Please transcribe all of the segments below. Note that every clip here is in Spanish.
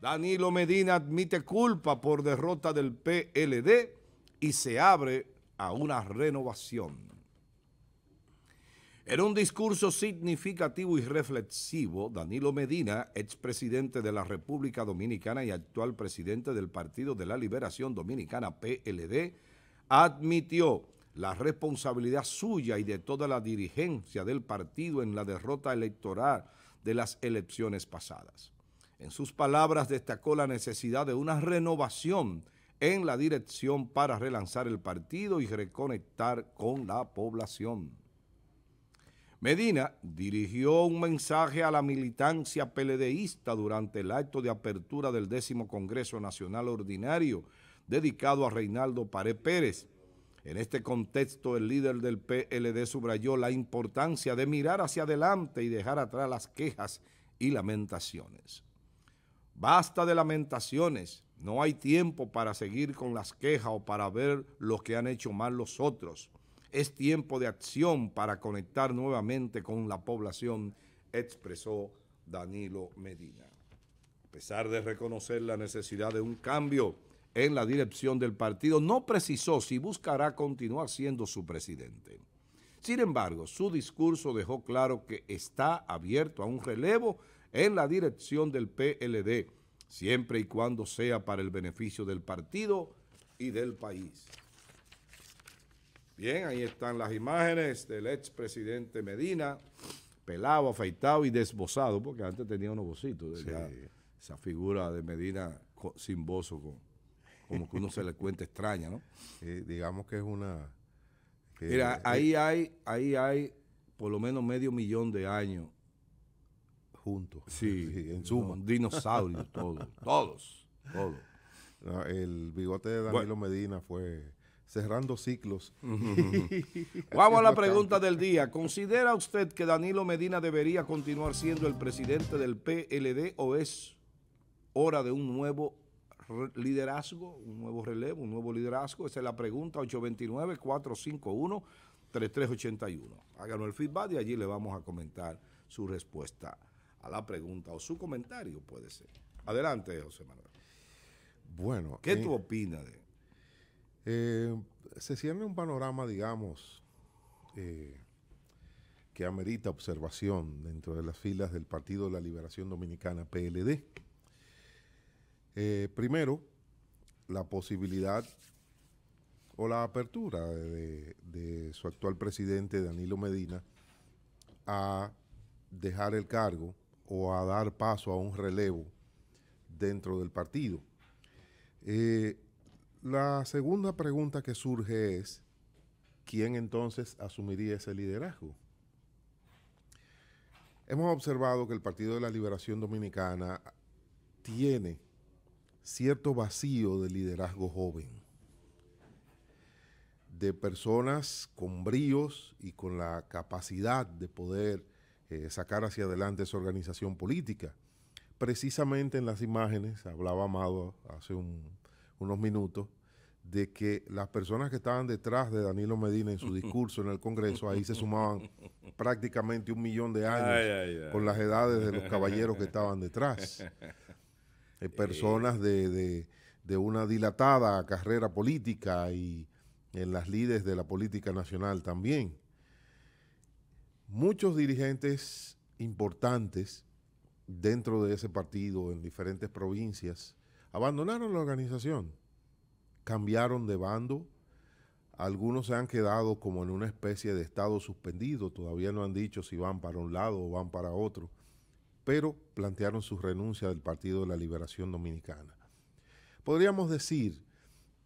Danilo Medina admite culpa por derrota del PLD y se abre a una renovación. En un discurso significativo y reflexivo, Danilo Medina, expresidente de la República Dominicana y actual presidente del Partido de la Liberación Dominicana PLD, admitió la responsabilidad suya y de toda la dirigencia del partido en la derrota electoral de las elecciones pasadas. En sus palabras destacó la necesidad de una renovación en la dirección para relanzar el partido y reconectar con la población. Medina dirigió un mensaje a la militancia peledeísta durante el acto de apertura del décimo Congreso Nacional Ordinario dedicado a Reinaldo Paré Pérez. En este contexto, el líder del PLD subrayó la importancia de mirar hacia adelante y dejar atrás las quejas y lamentaciones. Basta de lamentaciones. No hay tiempo para seguir con las quejas o para ver lo que han hecho mal los otros. Es tiempo de acción para conectar nuevamente con la población, expresó Danilo Medina. A pesar de reconocer la necesidad de un cambio en la dirección del partido, no precisó si buscará continuar siendo su presidente. Sin embargo, su discurso dejó claro que está abierto a un relevo en la dirección del PLD, siempre y cuando sea para el beneficio del partido y del país. Bien, ahí están las imágenes del expresidente Medina, pelado, afeitado y desbozado, porque antes tenía unos bocitos. Esa figura de Medina sin bozo, como que uno se le cuenta extraña, ¿no? Eh, digamos que es una... Mira, ahí, hay, ahí hay por lo menos medio millón de años juntos. Sí, en suma. Dinosaurios dinosaurio, todos, todos, todos. el bigote de Danilo Medina fue cerrando ciclos. Vamos a la pregunta del día. ¿Considera usted que Danilo Medina debería continuar siendo el presidente del PLD o es hora de un nuevo liderazgo, un nuevo relevo, un nuevo liderazgo? Esa es la pregunta 829-451-3381. Háganos el feedback y allí le vamos a comentar su respuesta a la pregunta o su comentario puede ser. Adelante, José Manuel. Bueno. ¿Qué eh, tú opinas de? Eh, se cierra un panorama, digamos, eh, que amerita observación dentro de las filas del Partido de la Liberación Dominicana, PLD. primero, la posibilidad o la apertura de, su actual presidente, Danilo Medina, a dejar el cargo o a dar paso a un relevo dentro del partido. Eh, la segunda pregunta que surge es, ¿quién entonces asumiría ese liderazgo? Hemos observado que el Partido de la Liberación Dominicana tiene cierto vacío de liderazgo joven, de personas con bríos y con la capacidad de poder eh, sacar hacia adelante esa organización política. Precisamente en las imágenes, hablaba Amado hace unos minutos, de que las personas que estaban detrás de Danilo Medina en su discurso en el Congreso, ahí se sumaban prácticamente un millón de años con las edades de los caballeros que estaban detrás. Eh, eh. personas de, una dilatada carrera política y en las líderes de la política nacional también muchos dirigentes importantes dentro de ese partido en diferentes provincias abandonaron la organización, cambiaron de bando, algunos se han quedado como en una especie de estado suspendido, todavía no han dicho si van para un lado o van para otro, pero plantearon su renuncia del Partido de la Liberación Dominicana. Podríamos decir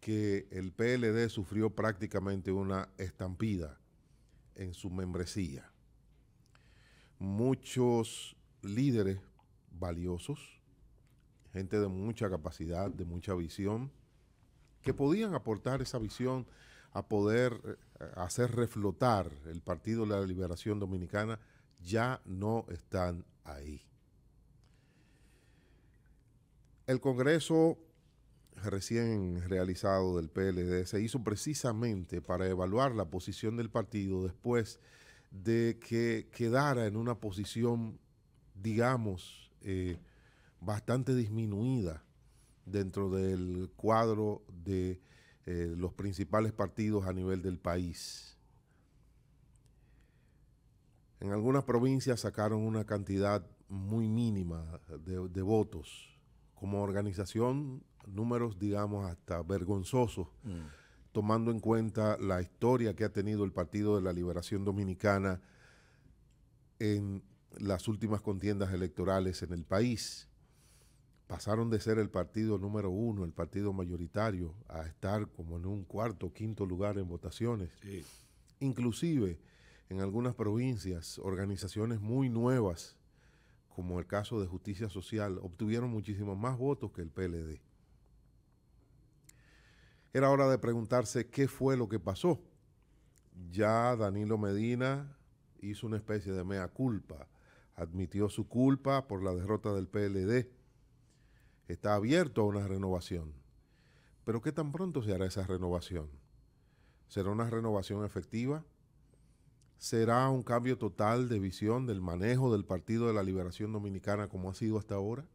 que el PLD sufrió prácticamente una estampida en su membresía muchos líderes valiosos, gente de mucha capacidad, de mucha visión, que podían aportar esa visión a poder eh, hacer reflotar el Partido de la Liberación Dominicana, ya no están ahí. El Congreso recién realizado del PLD se hizo precisamente para evaluar la posición del partido después de de que quedara en una posición, digamos, eh, bastante disminuida dentro del cuadro de eh, los principales partidos a nivel del país. En algunas provincias sacaron una cantidad muy mínima de, votos. Como organización, números, digamos, hasta vergonzosos. Mm tomando en cuenta la historia que ha tenido el Partido de la Liberación Dominicana en las últimas contiendas electorales en el país. Pasaron de ser el partido número uno, el partido mayoritario, a estar como en un cuarto o quinto lugar en votaciones. Inclusive en algunas provincias, organizaciones muy nuevas, como el caso de Justicia Social, obtuvieron muchísimos más votos que el PLD. Era hora de preguntarse qué fue lo que pasó. Ya Danilo Medina hizo una especie de mea culpa, admitió su culpa por la derrota del PLD. Está abierto a una renovación. Pero ¿qué tan pronto se hará esa renovación? ¿Será una renovación efectiva? ¿Será un cambio total de visión del manejo del Partido de la Liberación Dominicana como ha sido hasta ahora?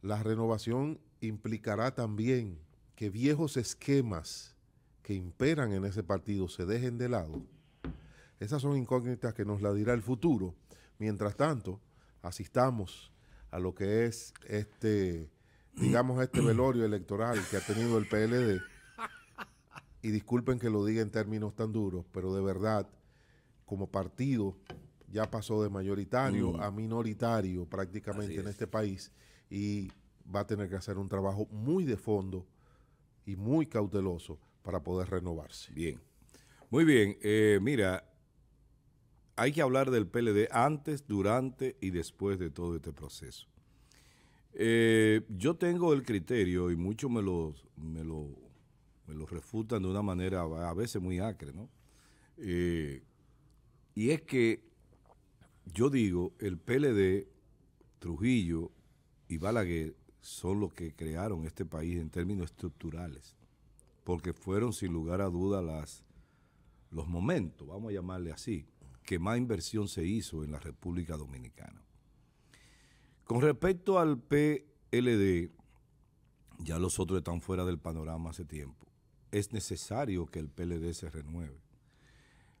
La renovación implicará también que viejos esquemas que imperan en ese partido se dejen de lado. Esas son incógnitas que nos la dirá el futuro. Mientras tanto, asistamos a lo que es este, digamos, este velorio electoral que ha tenido el PLD. Y disculpen que lo diga en términos tan duros, pero de verdad, como partido, ya pasó de mayoritario mm. a minoritario prácticamente en este país y va a tener que hacer un trabajo muy de fondo y muy cauteloso para poder renovarse. Bien. Muy bien. Eh, mira, hay que hablar del PLD antes, durante y después de todo este proceso. Eh, yo tengo el criterio y muchos me lo, me, lo, refutan de una manera a veces muy acre, ¿no? Eh, y es que yo digo, el PLD, Trujillo y Balaguer son los que crearon este país en términos estructurales, porque fueron sin lugar a duda las, los momentos, vamos a llamarle así, que más inversión se hizo en la República Dominicana. Con respecto al PLD, ya los otros están fuera del panorama hace tiempo. Es necesario que el PLD se renueve.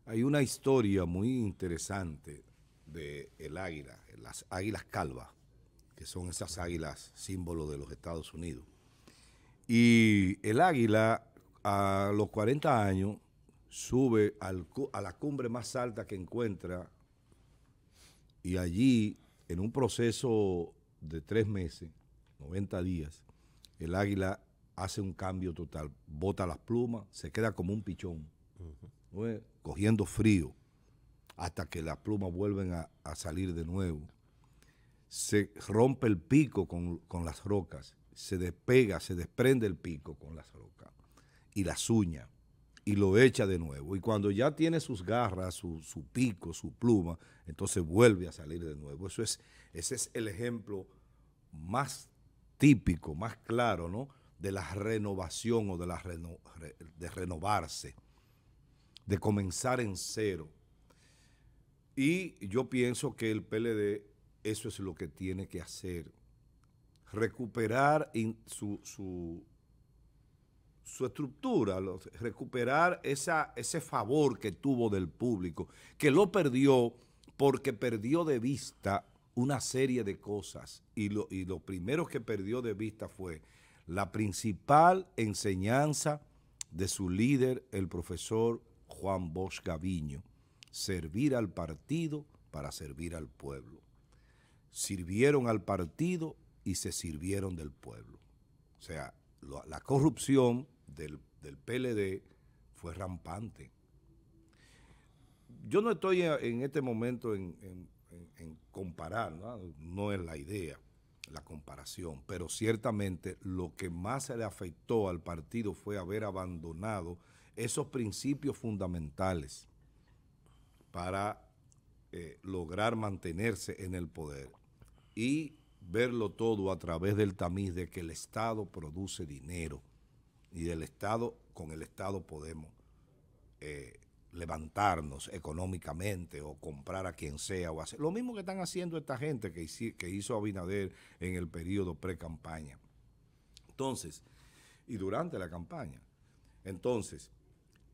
Hay una historia muy interesante de el águila, las águilas calvas, que son esas águilas símbolo de los Estados Unidos. Y el águila a los 40 años sube a la cumbre más alta que encuentra y allí, en un proceso de tres meses, 90 días, el águila hace un cambio total, bota las plumas, se queda como un pichón, cogiendo frío, hasta que las plumas vuelven a salir de nuevo se rompe el pico con, las rocas, se despega, se desprende el pico con las rocas y las uñas y lo echa de nuevo. Y cuando ya tiene sus garras, su, pico, su pluma, entonces vuelve a salir de nuevo. Eso es, ese es el ejemplo más típico, más claro, ¿no? De la renovación o de, de renovarse, de comenzar en cero. Y yo pienso que el PLD eso es lo que tiene que hacer. Recuperar su, estructura, recuperar ese favor que tuvo del público, que lo perdió porque perdió de vista una serie de cosas. Y y lo primero que perdió de vista fue la principal enseñanza de su líder, el profesor Juan Bosch Gaviño, servir al partido para servir al pueblo sirvieron al partido y se sirvieron del pueblo. O sea, la corrupción del, del, PLD fue rampante. Yo no estoy en este momento en, comparar, ¿no? es la idea la comparación, pero ciertamente lo que más se le afectó al partido fue haber abandonado esos principios fundamentales para eh, lograr mantenerse en el poder y verlo todo a través del tamiz de que el Estado produce dinero y del Estado, con el Estado podemos eh, levantarnos económicamente o comprar a quien sea o hacer. Lo mismo que están haciendo esta gente que, hizo, que hizo Abinader en el periodo pre-campaña. Entonces, y durante la campaña. Entonces,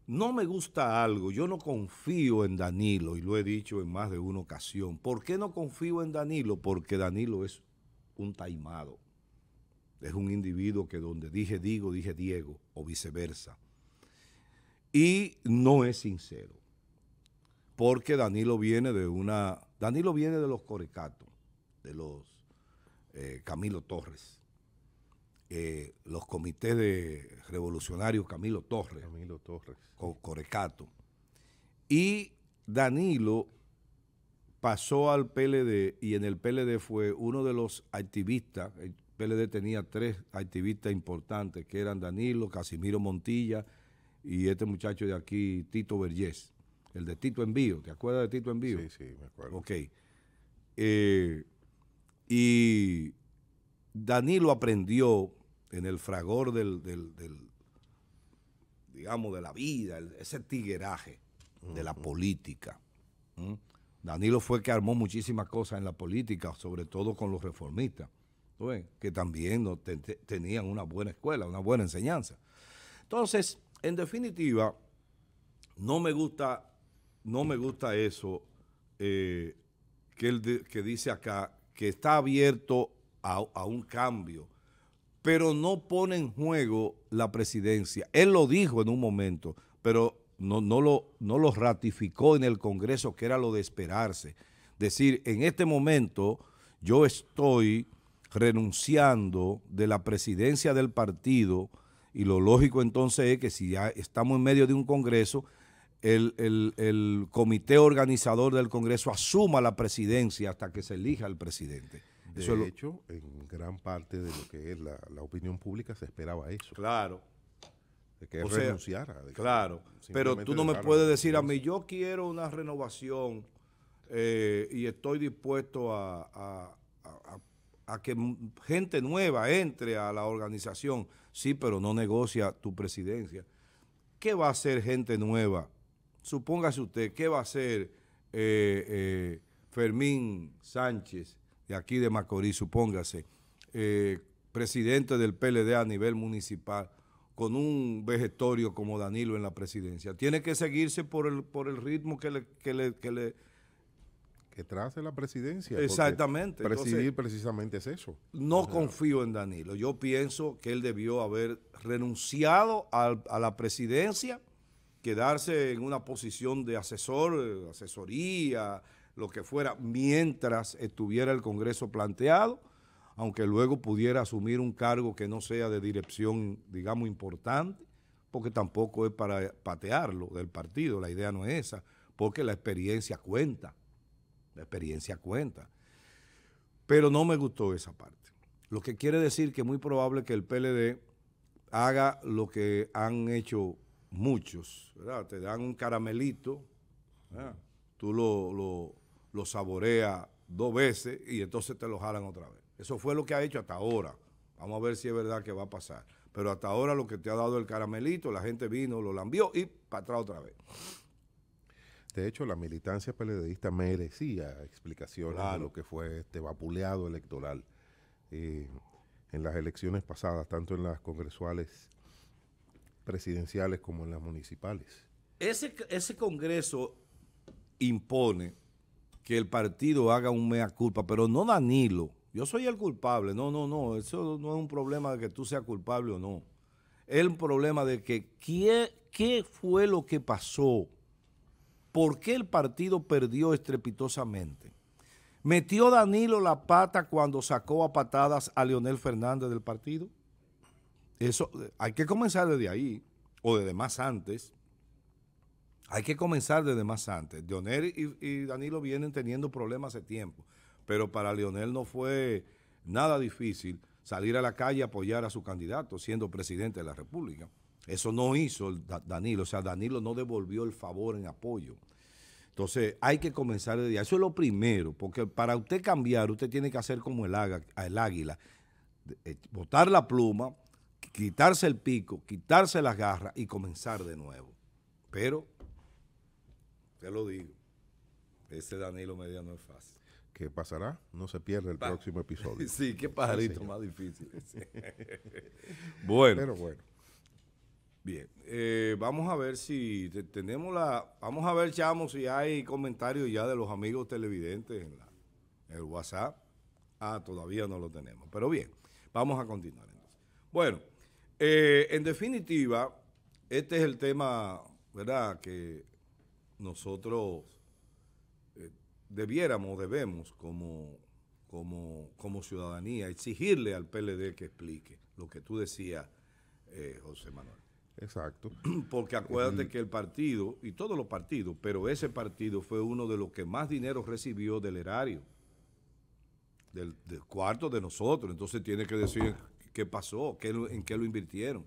no me gusta algo, yo no confío en Danilo, y lo he dicho en más de una ocasión. ¿Por qué no confío en Danilo? Porque Danilo es un taimado. Es un individuo que donde dije digo, dije Diego, o viceversa. Y no es sincero. Porque Danilo viene de una... Danilo viene de los Corecatos, de los eh, Camilo Torres. Eh, los comités de revolucionarios Camilo Torres, Camilo Torres. Corecato. Y Danilo pasó al PLD y en el PLD fue uno de los activistas, el PLD tenía tres activistas importantes que eran Danilo, Casimiro Montilla y este muchacho de aquí, Tito Vergés, el de Tito Envío, ¿te acuerdas de Tito Envío? Sí, sí, me acuerdo. Ok. Eh, y Danilo aprendió en el fragor del, digamos, de la vida, ese tigueraje de la política. Danilo fue que armó muchísimas cosas en la política, sobre todo con los reformistas, que también tenían una buena escuela, una buena enseñanza. Entonces, en definitiva, no me gusta, no me gusta eso eh, que, el que dice acá, que está abierto a un cambio pero no pone en juego la presidencia. Él lo dijo en un momento, pero no, no, lo, no lo ratificó en el Congreso, que era lo de esperarse. Decir, en este momento yo estoy renunciando de la presidencia del partido y lo lógico entonces es que si ya estamos en medio de un Congreso, el, el comité organizador del Congreso asuma la presidencia hasta que se elija el presidente. De hecho, en gran parte de lo que es la, opinión pública se esperaba eso. Claro. De que renunciara. claro. Pero tú no me puedes decir a mí, yo quiero una renovación eh, y estoy dispuesto a, que gente nueva entre a la organización. Sí, pero no negocia tu presidencia. ¿Qué va a hacer gente nueva? Supóngase usted, ¿qué va a hacer eh, eh, Fermín Sánchez? de aquí de Macorís, supóngase, eh, presidente del PLD a nivel municipal, con un vegetorio como Danilo en la presidencia. Tiene que seguirse por el, por el ritmo que le, que le, que trace la presidencia. Exactamente. Presidir precisamente es eso. No confío en Danilo. Yo pienso que él debió haber renunciado a la presidencia, quedarse en una posición de asesor, eh, asesoría, lo que fuera, mientras estuviera el Congreso planteado, aunque luego pudiera asumir un cargo que no sea de dirección, digamos, importante, porque tampoco es para patearlo del partido, la idea no es esa, porque la experiencia cuenta, la experiencia cuenta. Pero no me gustó esa parte. Lo que quiere decir que es muy probable que el PLD haga lo que han hecho muchos, Te dan un caramelito, tú lo, lo saborea dos veces y entonces te lo jalan otra vez. Eso fue lo que ha hecho hasta ahora. Vamos a ver si es verdad que va a pasar. Pero hasta ahora lo que te ha dado el caramelito, la gente vino, lo lambió y para atrás otra vez. De hecho, la militancia peledeísta merecía explicaciones de lo que fue este vapuleado electoral. Eh, en las elecciones pasadas, tanto en las congresuales presidenciales como en las municipales. Ese, ese Congreso impone que el partido haga un mea culpa, pero no Danilo. Yo soy el culpable. No, no, no. Eso no es un problema de que tú seas culpable o no. Es un problema de que qué, qué fue lo que pasó. ¿Por qué el partido perdió estrepitosamente? ¿Metió Danilo la pata cuando sacó a patadas a Leonel Fernández del partido? Eso eh, hay que comenzar desde ahí o desde más antes. Hay que comenzar desde más antes. Leonel y, Danilo vienen teniendo problemas hace tiempo, pero para Leonel no fue nada difícil salir a la calle a apoyar a su candidato siendo presidente de la República. Eso no hizo Danilo, o sea, Danilo no devolvió el favor en apoyo. Entonces, hay que comenzar desde ahí. Eso es lo primero, porque para usted cambiar, usted tiene que hacer como el, el águila, eh, botar la pluma, quitarse el pico, quitarse las garras y comenzar de nuevo. Pero te lo digo. Ese Danilo Mediano no es fácil. ¿Qué pasará? No se pierde el próximo episodio. sí, qué pajarito más difícil. bueno. Pero bueno. Bien, eh, vamos a ver si tenemos la... Vamos a ver, Chamo, si hay comentarios ya de los amigos televidentes en, el WhatsApp. Ah, todavía no lo tenemos. Pero bien, vamos a continuar entonces. Bueno, eh, en definitiva, este es el tema, ¿verdad?, que nosotros debiéramos eh, debiéramos, debemos, como, como, ciudadanía, exigirle al PLD que explique lo que tú decías, eh, José Manuel. Exacto. Porque acuérdate que el partido, y todos los partidos, pero ese partido fue uno de los que más dinero recibió del erario, del, cuarto de nosotros. Entonces tiene que decir qué pasó, qué, en qué lo invirtieron.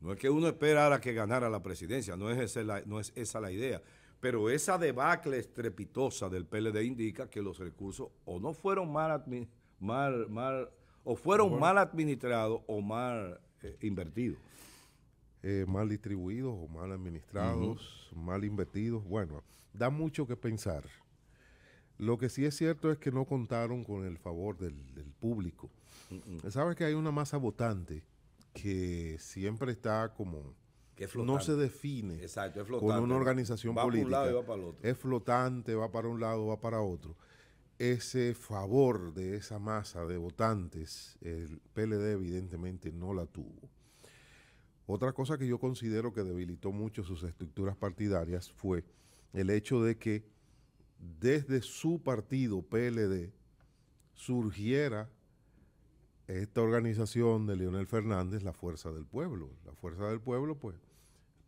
No es que uno esperara que ganara la presidencia, no es, esa no es esa la idea. Pero esa debacle estrepitosa del PLD indica que los recursos o no fueron mal, mal, o fueron mal administrados o mal eh, invertidos. Eh, mal distribuidos o mal administrados, mal invertidos. Bueno, da mucho que pensar. Lo que sí es cierto es que no contaron con el favor del, público. Mm, mm. Sabes que hay una masa votante que siempre está como no se define con una organización política. Es flotante, va para un lado, va para otro. Ese favor de esa masa de votantes, el PLD evidentemente no la tuvo. Otra cosa que yo considero que debilitó mucho sus estructuras partidarias fue el hecho de que desde su partido PLD surgiera esta organización de Leonel Fernández, la Fuerza del Pueblo. La Fuerza del Pueblo, pues,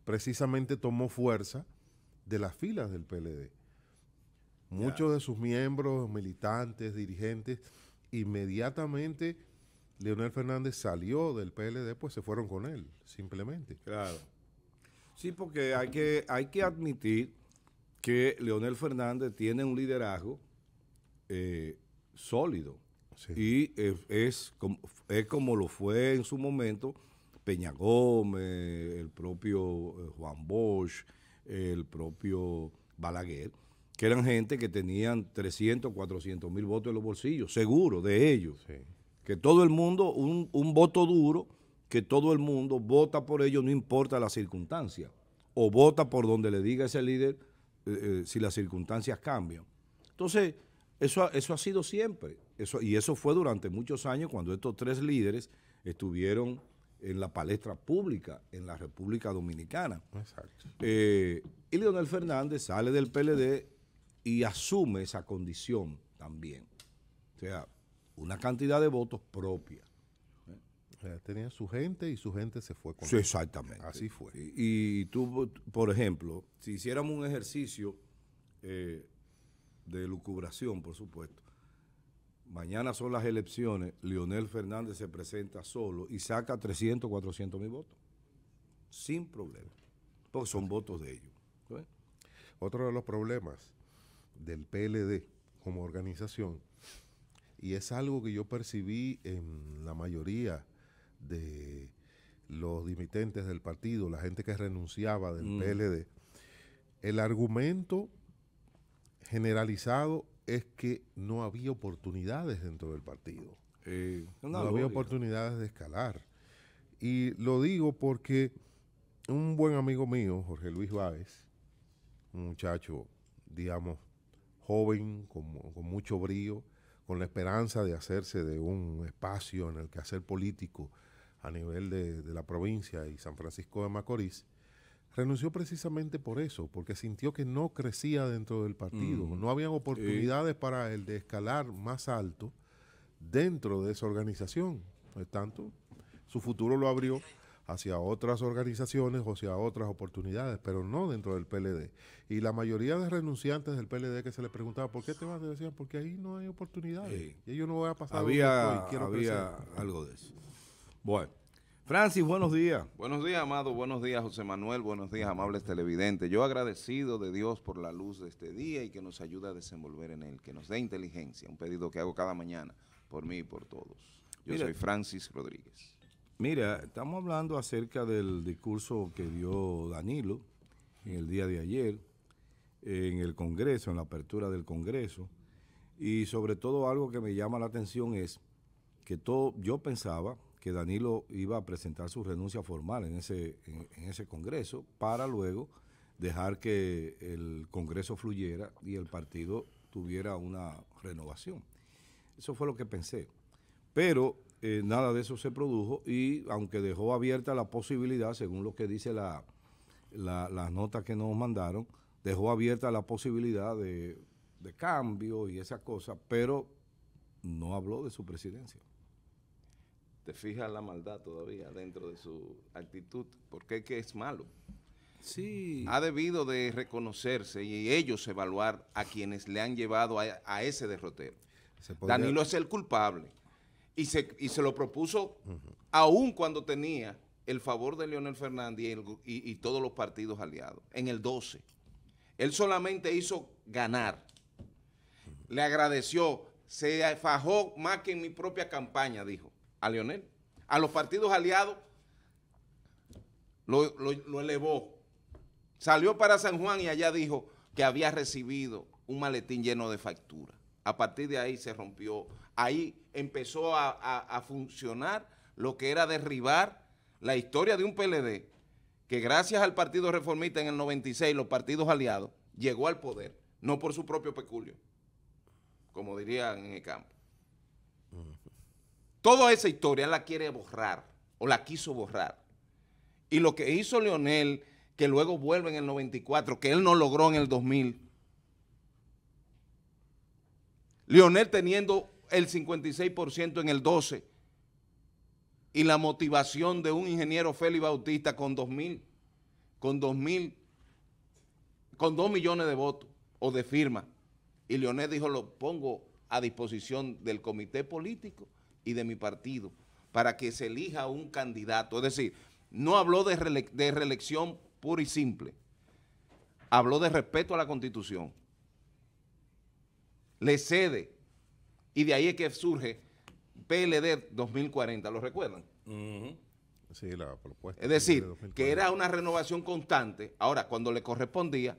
precisamente tomó fuerza de las filas del PLD. Muchos de sus miembros, militantes, dirigentes, inmediatamente Leonel Fernández salió del PLD, pues se fueron con él, simplemente. Claro. Sí, porque hay que, hay que admitir que Leonel Fernández tiene un liderazgo eh, sólido y es, como, lo fue en su momento Peña Gómez, el propio eh, Juan Bosch, el propio Balaguer, que eran gente que tenían 300, 400 mil votos en los bolsillos, seguro de ellos. Que todo el mundo, un, voto duro, que todo el mundo vota por ellos, no importa la circunstancia. O vota por donde le diga ese líder eh, eh, si las circunstancias cambian. Entonces, eso, ha sido siempre. Eso, y eso fue durante muchos años cuando estos tres líderes estuvieron en la palestra pública en la República Dominicana. Exacto. Eh, y Leonel Fernández sale del PLD y asume esa condición también. O sea, una cantidad de votos propia. sea, Tenía su gente y su gente se fue con sí, Exactamente. Así fue. Y, y, tú, por ejemplo, si hiciéramos un ejercicio eh, de lucubración, por supuesto. Mañana son las elecciones, Leonel Fernández se presenta solo y saca 300, 400 mil votos, sin problema, porque son votos de ellos. Otro de los problemas del PLD como organización, y es algo que yo percibí en la mayoría de los dimitentes del partido, la gente que renunciaba del mm. PLD, el argumento generalizado es que no había oportunidades dentro del partido. Eh, no, había oportunidades de escalar. Y lo digo porque un buen amigo mío, Jorge Luis Báez, un muchacho, digamos, joven, con, mucho brío, con la esperanza de hacerse de un espacio en el que hacer político a nivel de la provincia y San Francisco de Macorís, renunció precisamente por eso, porque sintió que no crecía dentro del partido, no habían oportunidades para él de escalar más alto dentro de esa organización. Por tanto, su futuro lo abrió hacia otras organizaciones o hacia otras oportunidades, pero no dentro del PLD. Y la mayoría de renunciantes del PLD que se les preguntaba, ¿por qué te vas? Decían, porque ahí no hay oportunidades. Y ellos no voy a pasar. Había, había algo de eso. Bueno. Francis, buenos días. Buenos días, amado. Buenos días, José Manuel. Buenos días, amables televidentes. Yo agradecido de Dios por la luz de este día y que nos ayuda a desenvolver en él, que nos dé inteligencia, un pedido que hago cada mañana por mí y por todos. Yo soy Francis Rodríguez. Mira, estamos hablando acerca del discurso que dio Danilo en el día de ayer, en el Congreso, en la apertura del Congreso, y sobre todo algo que me llama la atención es que todo, yo pensaba, que Danilo iba a presentar su renuncia formal en ese, en, ese Congreso para luego dejar que el Congreso fluyera y el partido tuviera una renovación. Eso fue lo que pensé. Pero eh, nada de eso se produjo y aunque dejó abierta la posibilidad, según lo que dice la, la, las notas que nos mandaron, dejó abierta la posibilidad de, de cambio y esas cosas, pero no habló de su presidencia te fijas la maldad todavía dentro de su actitud, porque es que es malo. Sí. Ha debido de reconocerse y ellos evaluar a quienes le han llevado a, ese derrotero. Danilo es el culpable y se, lo propuso aún cuando tenía el favor de Leonel Fernández y, todos los partidos aliados, en el 12. Él solamente hizo ganar. Le agradeció, se fajó más que en mi propia campaña, dijo a Leonel. A los partidos aliados lo, elevó. Salió para San Juan y allá dijo que había recibido un maletín lleno de factura. A partir de ahí se rompió. Ahí empezó a, a, funcionar lo que era derribar la historia de un PLD que gracias al Partido Reformista en el 96, los partidos aliados, llegó al poder, no por su propio peculio, como dirían en el campo. Toda esa historia la quiere borrar o la quiso borrar. Y lo que hizo Leonel, que luego vuelve en el 94, que él no logró en el 2000. Leonel teniendo el 56% en el 12 y la motivación de un ingeniero Félix Bautista con 2.000, con 2.000, con 2 millones de votos o de firma, Y Leonel dijo, lo pongo a disposición del comité político y de mi partido para que se elija un candidato. Es decir, no habló de, reelección pura y simple, habló de respeto a la Constitución. Le cede, y de ahí es que surge PLD 2040, ¿lo recuerdan? Sí, la propuesta. Es decir, que era una renovación constante. Ahora, cuando le correspondía,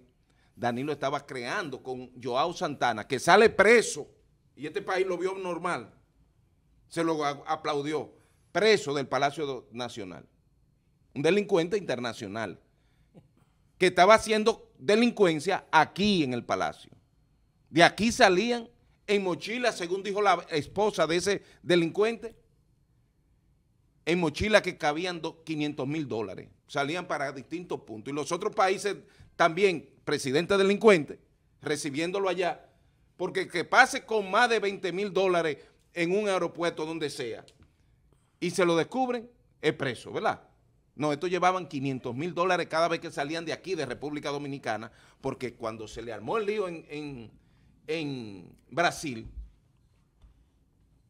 Danilo estaba creando con Joao Santana, que sale preso, y este país lo vio normal, se lo aplaudió, preso del Palacio Nacional. Un delincuente internacional que estaba haciendo delincuencia aquí en el Palacio. De aquí salían en mochila, según dijo la esposa de ese delincuente, en mochila que cabían 500 mil dólares. Salían para distintos puntos. Y los otros países también, presidente delincuente, recibiéndolo allá, porque que pase con más de 20 mil dólares en un aeropuerto, donde sea, y se lo descubren, es preso, ¿verdad? No, estos llevaban 500 mil dólares cada vez que salían de aquí, de República Dominicana, porque cuando se le armó el lío en, Brasil,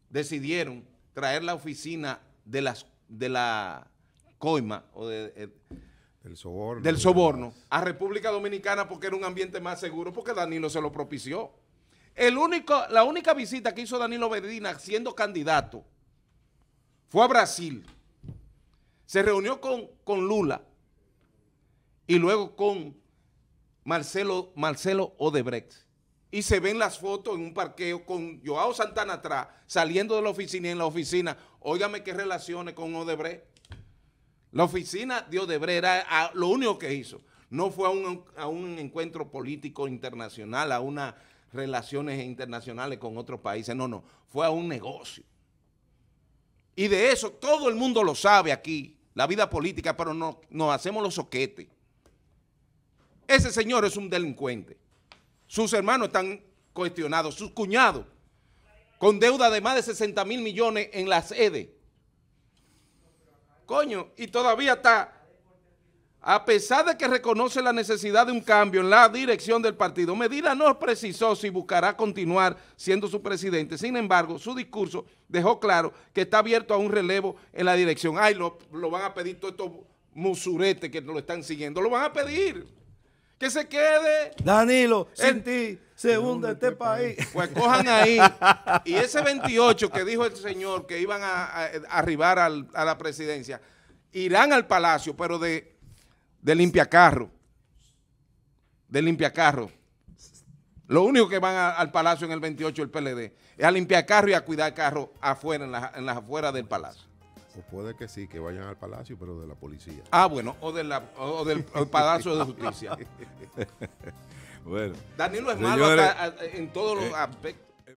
decidieron traer la oficina de, las, de la coima o eh, del soborno, del soborno a República Dominicana porque era un ambiente más seguro, porque Danilo se lo propició único, la única visita que hizo Danilo Medina siendo candidato fue a Brasil. Se reunió con, Lula y luego con Marcelo, Marcelo Odebrecht. Y se ven las fotos en un parqueo con Joao Santana atrás, saliendo de la oficina y en la oficina. Óigame qué relaciones con Odebrecht. La oficina de Odebrecht era ah, lo único que hizo. No fue a un, a un encuentro político internacional, a una relaciones internacionales con otros países. No, no, fue a un negocio. Y de eso todo el mundo lo sabe aquí, la vida política, pero no, nos hacemos los soquetes. Ese señor es un delincuente. Sus hermanos están cuestionados, sus cuñados, con deuda de más de 60 mil millones en la sede. Coño, y todavía está a pesar de que reconoce la necesidad de un cambio en la dirección del partido, Medina no precisó si buscará continuar siendo su presidente. Sin embargo, su discurso dejó claro que está abierto a un relevo en la dirección. Ay, lo, van a pedir todos estos musuretes que lo están siguiendo. Lo van a pedir. Que se quede. Danilo, en ti se hunde este, este país. Pues cojan ahí. Y ese 28 que dijo el señor que iban a, arribar a la presidencia, irán al palacio, pero de de carro. De carro. Lo único que van al palacio en el 28 el PLD es a limpiar carro y a cuidar carro afuera, en, las afueras del palacio. O puede que sí, que vayan al palacio, pero de la policía. Ah, bueno, o, de del Palacio de Justicia. bueno. Danilo es malo en todos los eh, aspectos.